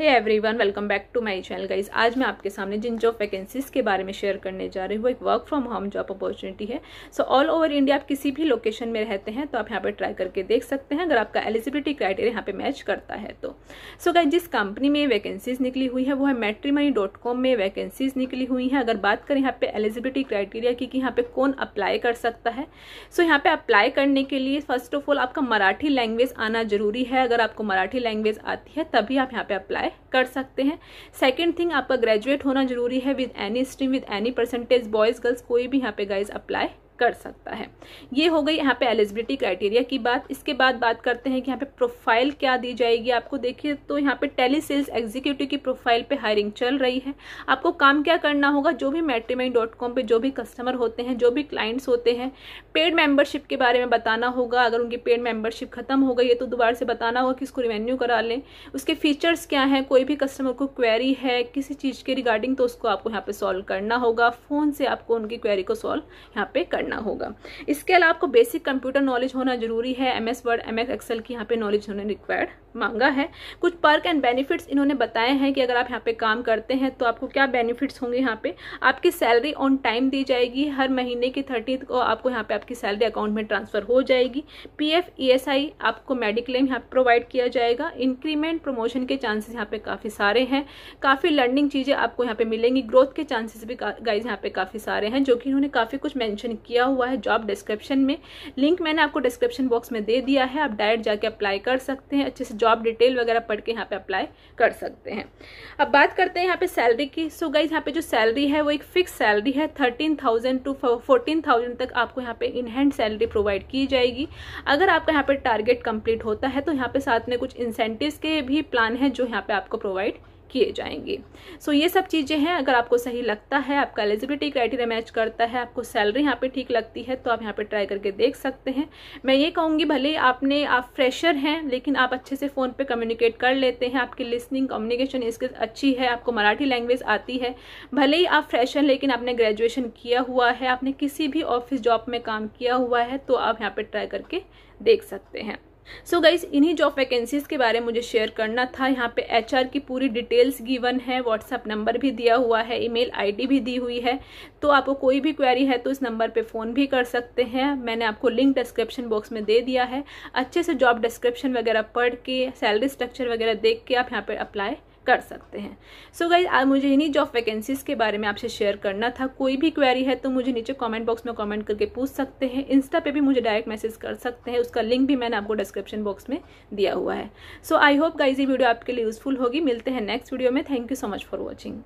hey one welcome back to my channel guys आज मैं आपके सामने जिन जॉब वैकेंसीज के बारे में शेयर करने जा रही हूँ एक work from home job opportunity है सो ऑल ओवर इंडिया आप किसी भी लोकेशन में रहते हैं तो आप यहाँ पर ट्राई करके देख सकते हैं अगर आपका एलिजिबिलिटी क्राइटेरिया यहाँ पे मैच करता है तो सो so गाइज जिस कंपनी में वैकेंसीज निकली हुई है वो है कॉम में वैकेंसीज निकली हुई हैं अगर बात करें यहाँ पे एलिजिबिलिटी क्राइटेरिया की कि यहाँ पे कौन अप्लाई कर सकता है सो so यहाँ पे अप्लाई करने के लिए फर्स्ट ऑफ ऑल आपका मराठी लैंग्वेज आना जरूरी है अगर आपको मराठी लैंग्वेज आती है तभी आप यहाँ पे अप्लाई अप्लाई कर सकते हैं सेकेंड थिंग आपका ग्रेजुएट होना जरूरी है with any stream with any percentage boys girls कोई भी यहाँ पे गाइज अप्लाई कर सकता है ये हो गई यहाँ पे एलिजिबिलिटी क्राइटेरिया की बात इसके बाद बात करते हैं कि यहाँ पे प्रोफाइल क्या दी जाएगी आपको देखिए तो यहाँ पे टेली सेल्स एग्जीक्यूटिव की प्रोफाइल पे हायरिंग चल रही है आपको काम क्या करना होगा जो भी मैट्रीमेंट डॉट कॉम पर जो भी कस्टमर होते हैं जो भी क्लाइंट्स होते हैं पेड मेंबरशिप के बारे में बताना होगा अगर उनकी पेड मेंबरशिप खत्म हो गई है तो दोबारा से बताना होगा कि इसको रिवेन्यू करा लें उसके फीचर्स क्या हैं कोई भी कस्टमर को क्वेरी है किसी चीज़ के रिगार्डिंग तो उसको आपको यहाँ पर सॉल्व करना होगा फ़ोन से आपको उनकी क्वेरी को सॉल्व यहाँ पर करना करना होगा इसके अलावा आपको बेसिक कंप्यूटर नॉलेज होना जरूरी है M S Word M S Excel की यहाँ पे नॉलेज उन्होंने रिक्वायर्ड मांगा है कुछ पर्क एंड बेनिफिट्स इन्होंने बताए हैं कि अगर आप यहाँ पे काम करते हैं तो आपको क्या बेनिफिट्स होंगे यहाँ पे आपकी सैलरी ऑन टाइम दी जाएगी हर महीने की थर्टी को आपको यहाँ पे आपकी सैलरी अकाउंट में ट्रांसफर हो जाएगी P F E S I आपको मेडिक्लेम यहाँ प्रोवाइड किया जाएगा इंक्रीमेंट प्रमोशन के चांसेस यहाँ पे काफ़ी सारे हैं काफ़ी लर्निंग चीज़ें आपको यहाँ पे मिलेंगी ग्रोथ के चांसेस भी गाइज यहाँ पे काफ़ी सारे हैं जो कि इन्होंने काफ़ी कुछ मैंशन किया दिया हुआ है जॉब डिस्क्रिप्शन में लिंक मैंने आपको डिस्क्रिप्शन बॉक्स में दे दिया है आप डायरेक्ट जाके अप्लाई कर सकते हैं अच्छे से जॉब डिटेल वगैरह पढ़ के यहाँ पे अप्लाई कर सकते हैं अब बात करते हैं यहाँ पे सैलरी की सो गाइज यहाँ पे जो सैलरी है वो एक फिक्स सैलरी है थर्टीन टू फोर्टीन तक आपको यहाँ पे इनहैंड सैलरी प्रोवाइड की जाएगी अगर आपका यहाँ पे टारगेट कंप्लीट होता है तो यहाँ पे साथ में कुछ इंसेंटिव के भी प्लान है जो यहाँ पे आपको प्रोवाइड किए जाएंगे सो so, ये सब चीज़ें हैं अगर आपको सही लगता है आपका एलिजिबिलिटी क्राइटेरिया मैच करता है आपको सैलरी यहाँ पे ठीक लगती है तो आप यहाँ पे ट्राई करके देख सकते हैं मैं ये कहूँगी भले आपने आप फ्रेशर हैं लेकिन आप अच्छे से फ़ोन पे कम्युनिकेट कर लेते हैं आपकी लिसनिंग कम्युनिकेशन स्किल्स अच्छी है आपको मराठी लैंग्वेज आती है भले ही आप फ्रेशर लेकिन आपने ग्रेजुएशन किया हुआ है आपने किसी भी ऑफिस जॉब में काम किया हुआ है तो आप यहाँ पर ट्राई करके देख सकते हैं सो so गाइज इन्हीं जॉब वैकेंसीज के बारे में मुझे शेयर करना था यहाँ पे एचआर की पूरी डिटेल्स गिवन है व्हाट्सअप नंबर भी दिया हुआ है ईमेल आईडी भी दी हुई है तो आपको कोई भी क्वेरी है तो इस नंबर पे फ़ोन भी कर सकते हैं मैंने आपको लिंक डिस्क्रिप्शन बॉक्स में दे दिया है अच्छे से जॉब डिस्क्रिप्शन वगैरह पढ़ के सैलरी स्ट्रक्चर वगैरह देख के आप यहाँ पर अप्लाई कर सकते हैं सो so गाइज मुझे इन्हीं जॉब वैकेंसीज़ के बारे में आपसे शेयर करना था कोई भी क्वेरी है तो मुझे नीचे कॉमेंट बॉक्स में कॉमेंट करके पूछ सकते हैं इंस्टा पे भी मुझे डायरेक्ट मैसेज कर सकते हैं उसका लिंक भी मैंने आपको डिस्क्रिप्शन बॉक्स में दिया हुआ है सो आई होप गाइज ये वीडियो आपके लिए यूजफुल होगी मिलते हैं नेक्स्ट वीडियो में thank you so much for watching